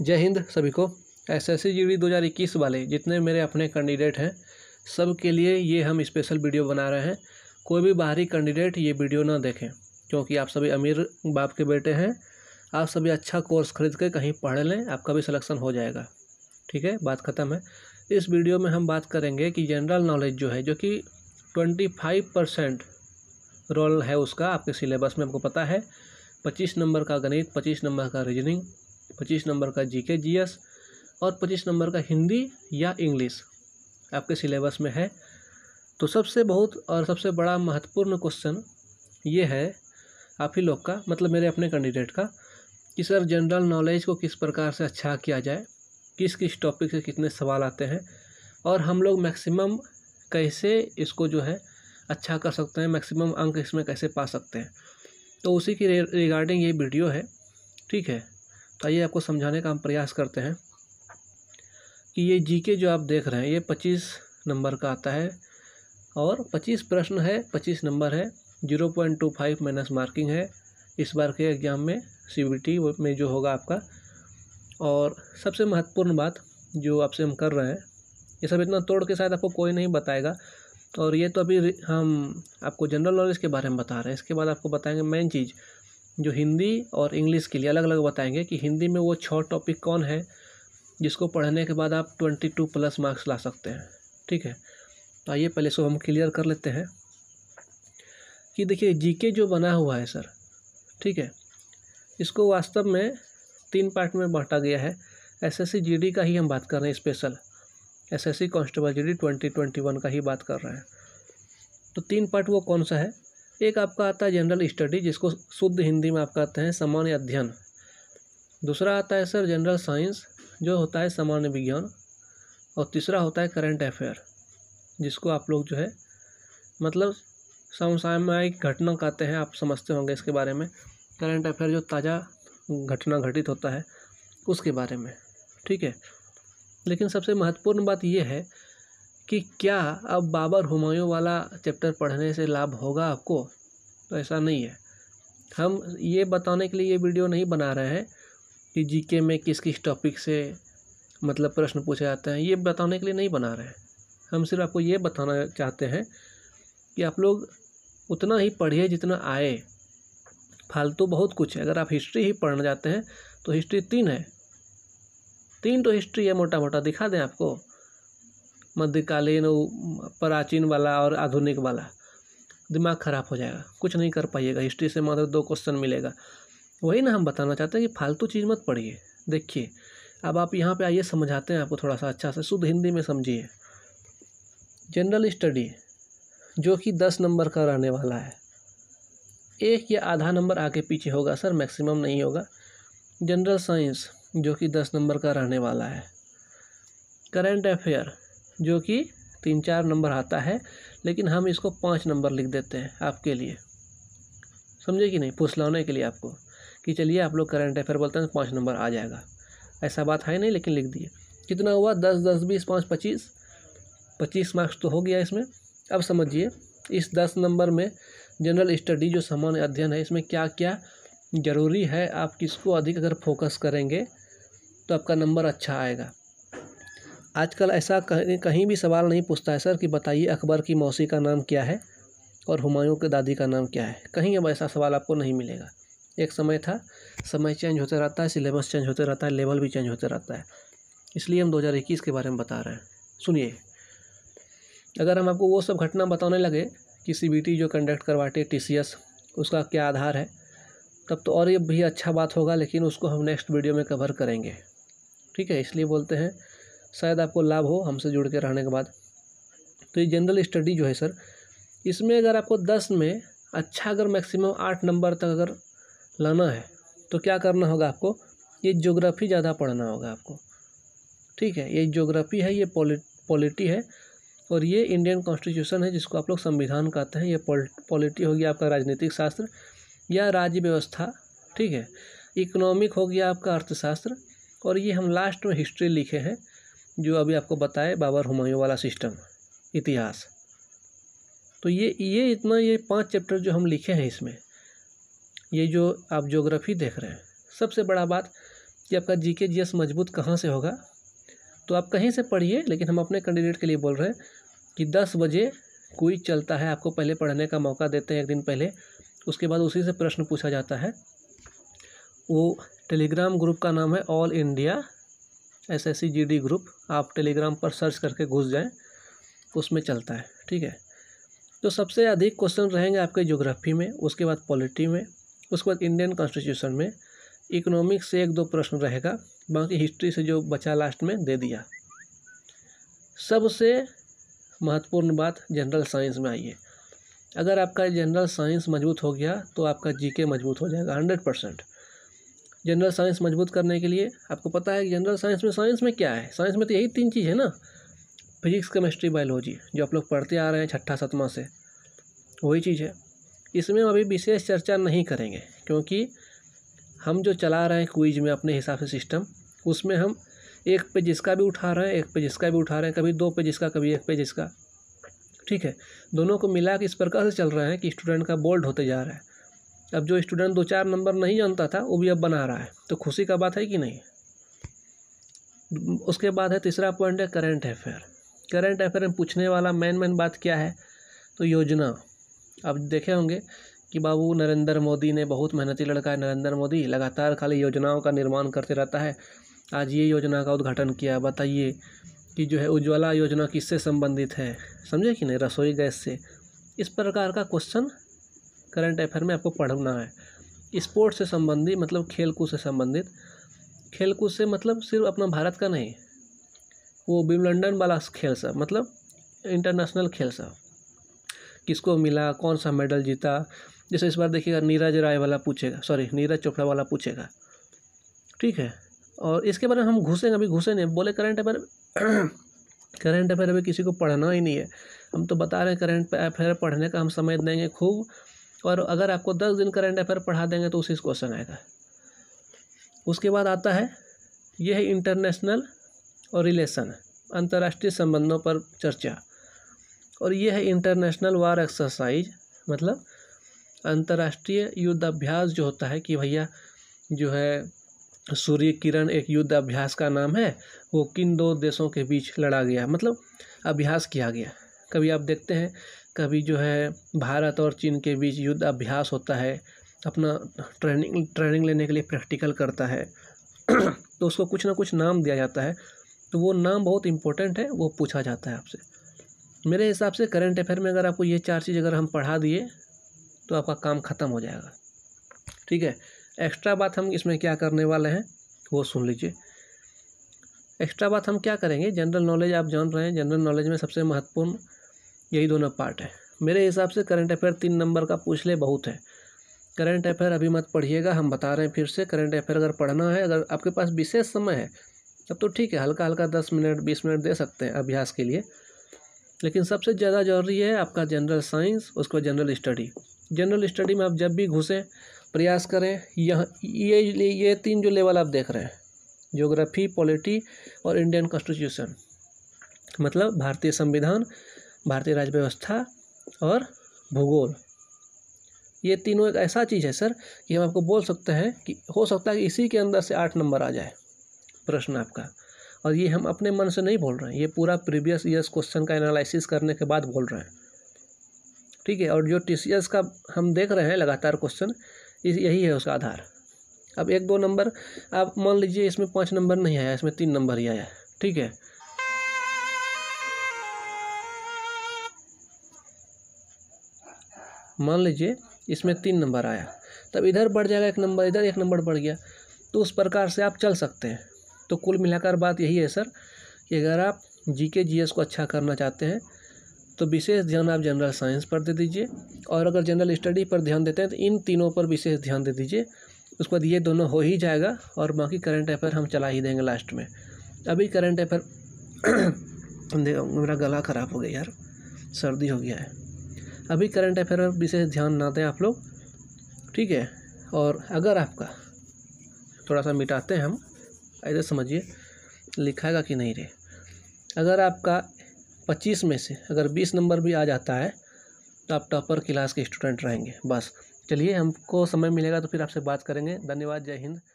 जय हिंद सभी को एस एस सी जी दो हज़ार इक्कीस वाले जितने मेरे अपने कैंडिडेट हैं सब के लिए ये हम स्पेशल वीडियो बना रहे हैं कोई भी बाहरी कैंडिडेट ये वीडियो ना देखें क्योंकि आप सभी अमीर बाप के बेटे हैं आप सभी अच्छा कोर्स खरीद के कहीं पढ़ लें आपका भी सिलेक्शन हो जाएगा ठीक है बात ख़त्म है इस वीडियो में हम बात करेंगे कि जनरल नॉलेज जो है जो कि ट्वेंटी फाइव परसेंट रोल है उसका आपके सिलेबस में आपको पता है पच्चीस नंबर का गणित पच्चीस नंबर का रीजनिंग पच्चीस नंबर का जी एस और पच्चीस नंबर का हिंदी या इंग्लिश आपके सिलेबस में है तो सबसे बहुत और सबसे बड़ा महत्वपूर्ण क्वेश्चन ये है आप ही लोग का मतलब मेरे अपने कैंडिडेट का कि सर जनरल नॉलेज को किस प्रकार से अच्छा किया जाए किस किस टॉपिक से कितने सवाल आते हैं और हम लोग मैक्सिमम कैसे इसको जो है अच्छा कर सकते हैं मैक्सिमम अंक इसमें कैसे पा सकते हैं तो उसी की रिगार्डिंग ये वीडियो है ठीक है तो आइए आपको समझाने का हम प्रयास करते हैं कि ये जीके जो आप देख रहे हैं ये पच्चीस नंबर का आता है और पच्चीस प्रश्न है पच्चीस नंबर है zero point two five minus marking है इस बार के एग्ज़ाम में सी में जो होगा आपका और सबसे महत्वपूर्ण बात जो आपसे हम कर रहे हैं ये सब इतना तोड़ के शायद आपको कोई नहीं बताएगा और ये तो अभी हम आपको जनरल नॉलेज के बारे में बता रहे हैं इसके बाद आपको बताएंगे मेन चीज़ जो हिंदी और इंग्लिश के लिए अलग अलग बताएंगे कि हिंदी में वो छः टॉपिक कौन है जिसको पढ़ने के बाद आप ट्वेंटी टू प्लस मार्क्स ला सकते हैं ठीक है तो आइए पहले इसको हम क्लियर कर लेते हैं कि देखिए जीके जो बना हुआ है सर ठीक है इसको वास्तव में तीन पार्ट में बांटा गया है एसएससी जीडी का ही हम बात कर रहे हैं special SSC constable GD twenty twenty one का ही बात कर रहे हैं तो तीन पार्ट वो कौन सा है एक आपका आता है जनरल स्टडी जिसको शुद्ध हिंदी में आप कहते हैं सामान्य अध्ययन दूसरा आता है सर जनरल साइंस जो होता है सामान्य विज्ञान और तीसरा होता है करंट अफेयर जिसको आप लोग जो है मतलब समसामयिक घटना कहते हैं आप समझते होंगे इसके बारे में करंट अफेयर जो ताज़ा घटना घटित होता है उसके बारे में ठीक है लेकिन सबसे महत्वपूर्ण बात यह है कि क्या अब बाबर हुमायूं वाला चैप्टर पढ़ने से लाभ होगा आपको तो ऐसा नहीं है हम ये बताने के लिए ये वीडियो नहीं बना रहे हैं कि जीके में किस किस टॉपिक से मतलब प्रश्न पूछे जाते हैं ये बताने के लिए नहीं बना रहे हैं हम सिर्फ आपको ये बताना चाहते हैं कि आप लोग उतना ही पढ़िए जितना आए फालतू बहुत कुछ है अगर आप हिस्ट्री ही पढ़ना चाहते हैं तो हिस्ट्री तीन है तीन तो हिस्ट्री है मोटा मोटा दिखा दें आपको मध्यकालीन प्राचीन वाला और आधुनिक वाला दिमाग ख़राब हो जाएगा कुछ नहीं कर पाइएगा हिस्ट्री से मात्र दो क्वेश्चन मिलेगा वही ना हम बताना चाहते हैं कि फालतू चीज़ मत पढ़िए देखिए अब आप यहाँ पे आइए समझाते हैं आपको थोड़ा सा अच्छा से शुद्ध हिंदी में समझिए जनरल स्टडी जो कि दस नंबर का रहने वाला है एक या आधा नंबर आगे पीछे होगा सर मैक्सिमम नहीं होगा जनरल साइंस जो कि दस नंबर का रहने वाला है करेंट अफेयर जो कि तीन चार नंबर आता है लेकिन हम इसको पाँच नंबर लिख देते हैं आपके लिए समझे कि नहीं फुसलाने के लिए आपको कि चलिए आप लोग करंट अफेयर बोलते हैं पाँच नंबर आ जाएगा ऐसा बात है नहीं लेकिन लिख दिए कितना हुआ दस दस बीस पाँच पच्चीस पच्चीस मार्क्स तो हो गया इसमें अब समझिए इस दस नंबर में जनरल स्टडी जो सामान्य अध्ययन है इसमें क्या क्या ज़रूरी है आप किसको अधिक अगर फोकस करेंगे तो आपका नंबर अच्छा आएगा आजकल ऐसा कहीं कहीं भी सवाल नहीं पूछता है सर कि बताइए अकबर की मौसी का नाम क्या है और हुमायूं के दादी का नाम क्या है कहीं अब ऐसा सवाल आपको नहीं मिलेगा एक समय था समय चेंज होते रहता है सिलेबस चेंज होते रहता है लेवल भी चेंज होते रहता है इसलिए हम 2021 के बारे में बता रहे हैं सुनिए अगर हम आपको वो सब घटना बताने लगे कि सी जो कंडक्ट करवाती टी उसका क्या आधार है तब तो और ये भी अच्छा बात होगा लेकिन उसको हम नेक्स्ट वीडियो में कवर करेंगे ठीक है इसलिए बोलते हैं शायद आपको लाभ हो हमसे जुड़ के रहने के बाद तो ये जनरल स्टडी जो है सर इसमें अगर आपको दस में अच्छा अगर मैक्सिमम आठ नंबर तक अगर लाना है तो क्या करना होगा आपको ये जोग्राफ़ी ज़्यादा पढ़ना होगा आपको ठीक है ये जोग्राफ़ी है ये पॉलिटी है और ये इंडियन कॉन्स्टिट्यूशन है जिसको आप लोग संविधान कहते हैं ये पॉलिटी हो गया आपका राजनीतिक शास्त्र या राज्य व्यवस्था ठीक है इकोनॉमिक हो गया आपका अर्थशास्त्र और ये हम लास्ट में हिस्ट्री लिखे हैं जो अभी आपको बताए बाबर हुमायूं वाला सिस्टम इतिहास तो ये ये इतना ये पांच चैप्टर जो हम लिखे हैं इसमें ये जो आप जोग्राफ़ी देख रहे हैं सबसे बड़ा बात कि आपका जी के जी एस मजबूत कहाँ से होगा तो आप कहीं से पढ़िए लेकिन हम अपने कैंडिडेट के लिए बोल रहे हैं कि दस बजे कोई चलता है आपको पहले पढ़ने का मौका देते हैं एक दिन पहले उसके बाद उसी से प्रश्न पूछा जाता है वो टेलीग्राम ग्रुप का नाम है all India S S group आप टेलीग्राम पर सर्च करके घुस जाएँ उसमें चलता है ठीक है तो सबसे अधिक क्वेश्चन रहेंगे आपके ज्योग्राफी में उसके बाद पॉलिटी में उसके बाद इंडियन कॉन्स्टिट्यूशन में इकोनॉमिक्स से एक दो प्रश्न रहेगा बाकी हिस्ट्री से जो बचा लास्ट में दे दिया सबसे महत्वपूर्ण बात जनरल साइंस में आई है अगर आपका जनरल साइंस मजबूत हो गया तो आपका जीके मजबूत हो जाएगा हंड्रेड परसेंट जनरल साइंस मजबूत करने के लिए आपको पता है कि जनरल साइंस में साइंस में क्या है साइंस में तो यही तीन चीज़ है ना फिजिक्स केमिस्ट्री बायोलॉजी जो आप लोग पढ़ते आ रहे हैं छठा सतमा से वही चीज़ है इसमें हम अभी विशेष चर्चा नहीं करेंगे क्योंकि हम जो चला रहे हैं क्विज में अपने हिसाब से सिस्टम उसमें हम एक पेज इसका भी उठा रहे हैं एक पेज इसका भी उठा रहे हैं कभी दो पेज इसका कभी एक पेज इसका ठीक है दोनों को मिला के इस प्रकार से चल रहे हैं कि स्टूडेंट का बोल्ड होते जा रहा है अब जो स्टूडेंट दो चार नंबर नहीं जानता था वो भी अब बना रहा है तो खुशी का बात है कि नहीं उसके बाद है तीसरा पॉइंट है करेंट अफेयर करेंट अफेयर में पूछने वाला मेन मेन बात क्या है तो योजना अब देखे होंगे कि बाबू नरेंद्र मोदी ने बहुत मेहनती लड़का है नरेंद्र मोदी लगातार खाली योजनाओं का निर्माण करते रहता है आज ये योजना का उद्घाटन किया बताइए कि जो है उज्ज्वला योजना किससे संबंधित है समझे कि नहीं रसोई गैस से इस प्रकार का क्वेश्चन करंट अफेयर में आपको पढ़ना है स्पोर्ट्स से संबंधित मतलब खेलकूद से संबंधित खेलकूद से मतलब सिर्फ अपना भारत का नहीं वो विमलंडन वाला खेल सा मतलब इंटरनेशनल खेल सा किसको मिला कौन सा मेडल जीता जैसे इस बार देखिएगा नीरज राय वाला पूछेगा सॉरी नीरज चोपड़ा वाला पूछेगा ठीक है और इसके बारे में हम घुसेंगे अभी घुसे नहीं बोले करंट अफेयर करंट अफेयर अभी किसी को पढ़ना ही नहीं है हम तो बता रहे हैं करंट अफेयर पढ़ने का हम समय देंगे खूब और अगर आपको दस दिन करंट अफेयर पढ़ा देंगे तो उसी क्वेश्चन आएगा उसके बाद आता है यह है इंटरनेशनल और रिलेशन अंतर्राष्ट्रीय संबंधों पर चर्चा और यह है इंटरनेशनल वार एक्सरसाइज मतलब अंतर्राष्ट्रीय युद्धाभ्यास जो होता है कि भैया जो है सूर्य किरण एक युद्ध अभ्यास का नाम है वो किन दो देशों के बीच लड़ा गया मतलब अभ्यास किया गया कभी आप देखते हैं कभी जो है भारत और चीन के बीच युद्ध अभ्यास होता है अपना ट्रेनिंग ट्रेनिंग लेने के लिए प्रैक्टिकल करता है तो उसको कुछ ना कुछ नाम दिया जाता है तो वो नाम बहुत इंपॉर्टेंट है वो पूछा जाता है आपसे मेरे हिसाब से करंट अफेयर में अगर आपको ये चार चीज़ अगर हम पढ़ा दिए तो आपका काम ख़त्म हो जाएगा ठीक है एक्स्ट्रा बात हम इसमें क्या करने वाले हैं वो सुन लीजिए एक्स्ट्रा बात हम क्या करेंगे जनरल नॉलेज आप जान रहे हैं जनरल नॉलेज में सबसे महत्वपूर्ण यही दोनों पार्ट है मेरे हिसाब से करंट अफेयर तीन नंबर का पूछ ले बहुत है करंट अफेयर अभी मत पढ़िएगा हम बता रहे हैं फिर से करंट अफेयर अगर पढ़ना है अगर आपके पास विशेष समय है तब तो ठीक है हल्का हल्का दस मिनट बीस मिनट दे सकते हैं अभ्यास के लिए लेकिन सबसे ज़्यादा ज़रूरी है आपका जनरल साइंस उसको जनरल स्टडी जनरल स्टडी में आप जब भी घुसें प्रयास करें यह ये ये तीन जो लेवल आप देख रहे हैं ज्योग्राफी पॉलिटी और इंडियन कॉन्स्टिट्यूशन मतलब भारतीय संविधान भारतीय राज्य व्यवस्था और भूगोल ये तीनों एक ऐसा चीज़ है सर कि हम आपको बोल सकते हैं कि हो सकता है कि इसी के अंदर से आठ नंबर आ जाए प्रश्न आपका और ये हम अपने मन से नहीं बोल रहे हैं ये पूरा प्रीवियस ईयर्स क्वेश्चन का एनालिसिस करने के बाद बोल रहे हैं ठीक है और जो टी का हम देख रहे हैं लगातार क्वेश्चन यही है उसका आधार अब एक दो नंबर आप मान लीजिए इसमें पाँच नंबर नहीं आया इसमें तीन नंबर ही आया ठीक है मान लीजिए इसमें तीन नंबर आया तब इधर बढ़ जाएगा एक नंबर इधर एक नंबर बढ़ गया तो उस प्रकार से आप चल सकते हैं तो कुल मिलाकर बात यही है सर कि अगर आप जी के जी एस को अच्छा करना चाहते हैं तो विशेष ध्यान आप जनरल साइंस पर दे दीजिए और अगर जनरल स्टडी पर ध्यान देते हैं तो इन तीनों पर विशेष ध्यान दे दीजिए उसके बाद ये दोनों हो ही जाएगा और बाकी करंट अफेयर हम चला ही देंगे लास्ट में अभी करंट अफेयर मेरा गला ख़राब हो गया यार सर्दी हो गया है अभी करंट अफेयर पर विशेष ध्यान ना दें आप लोग ठीक है और अगर आपका थोड़ा सा मिटाते हैं हम ऐसे समझिए लिखाएगा कि नहीं रे अगर आपका पच्चीस में से अगर बीस नंबर भी आ जाता है तो आप टॉपर क्लास के स्टूडेंट रहेंगे बस चलिए हमको समय मिलेगा तो फिर आपसे बात करेंगे धन्यवाद जय हिंद